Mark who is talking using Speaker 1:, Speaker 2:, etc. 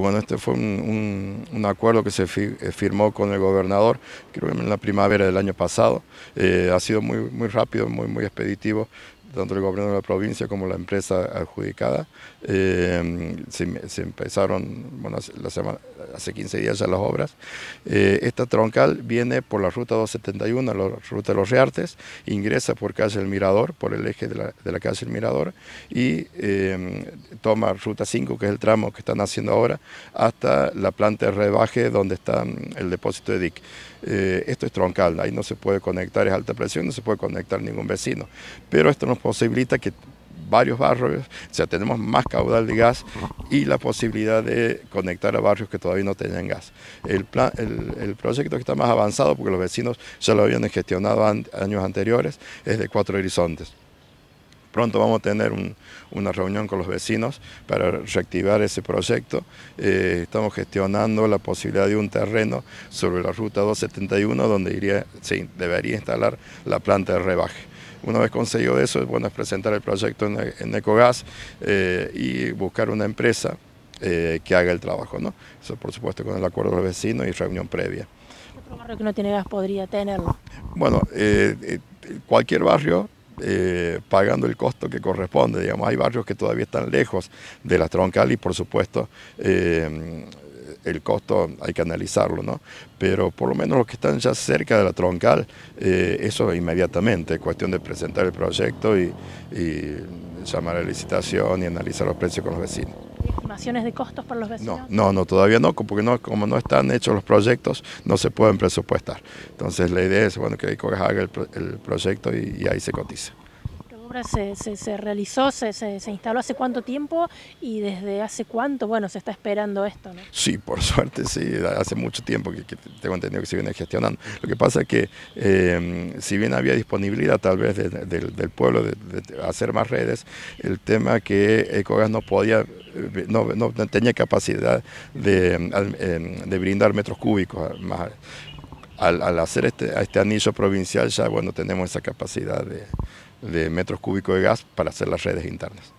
Speaker 1: Bueno, este fue un, acuerdo que se eh, firmó con el gobernador, creo que en la primavera del año pasado. Eh, ha sido muy, muy rápido, muy, muy expeditivo tanto el gobierno de la provincia como la empresa adjudicada, eh, se, empezaron bueno, semana, hace 15 días ya las obras. Eh, esta troncal viene por la ruta 271, la ruta de los Reartes, ingresa por calle El Mirador, por el eje de la, de la calle El Mirador, y eh, toma ruta 5, que es el tramo que están haciendo ahora, hasta la planta de rebaje donde está mm, el depósito de DIC. esto es troncal, ahí no se puede conectar, es alta presión, no se puede conectar ningún vecino. Pero esto nos posibilita que varios barrios, o sea, tenemos más caudal de gas y la posibilidad de conectar a barrios que todavía no tenían gas. El, plan, el, proyecto que está más avanzado, porque los vecinos ya lo habían gestionado años anteriores, es de Cuatro Horizontes. Pronto vamos a tener una reunión con los vecinos para reactivar ese proyecto. Eh, estamos gestionando la posibilidad de un terreno sobre la ruta 271 donde iría, debería instalar la planta de rebaje. Una vez conseguido eso, es bueno, es presentar el proyecto en, Ecogas eh, y buscar una empresa eh, que haga el trabajo, ¿no? Eso, por supuesto, con el acuerdo de los vecinos y reunión previa. ¿Otro barrio que no tiene gas podría tenerlo? Bueno, eh, cualquier barrio pagando el costo que corresponde. Digamos, hay barrios que todavía están lejos de la troncal y por supuesto el costo hay que analizarlo, ¿no? Pero por lo menos los que están ya cerca de la troncal, eh, eso inmediatamente, es cuestión de presentar el proyecto y, llamar a la licitación y analizar los precios con los vecinos. informaciones de costos para los vecinos? No, no, todavía no, porque no, como no están hechos los proyectos, no se pueden presupuestar. Entonces la idea es bueno, que haga el, proyecto y ahí se cotiza se, realizó, se, instaló hace cuánto tiempo y desde hace cuánto, bueno, se está esperando esto, ¿no? Sí, por suerte sí, hace mucho tiempo que, tengo entendido que se viene gestionando. Lo que pasa es que em, si bien había disponibilidad tal vez del, pueblo de, hacer más redes, el tema que Ecogas no podía, eh, no, no, tenía capacidad de, em, em, brindar metros cúbicos Al, al, hacer este, este anillo provincial ya bueno tenemos esa capacidad de, de metros cúbicos de gas para hacer las redes internas.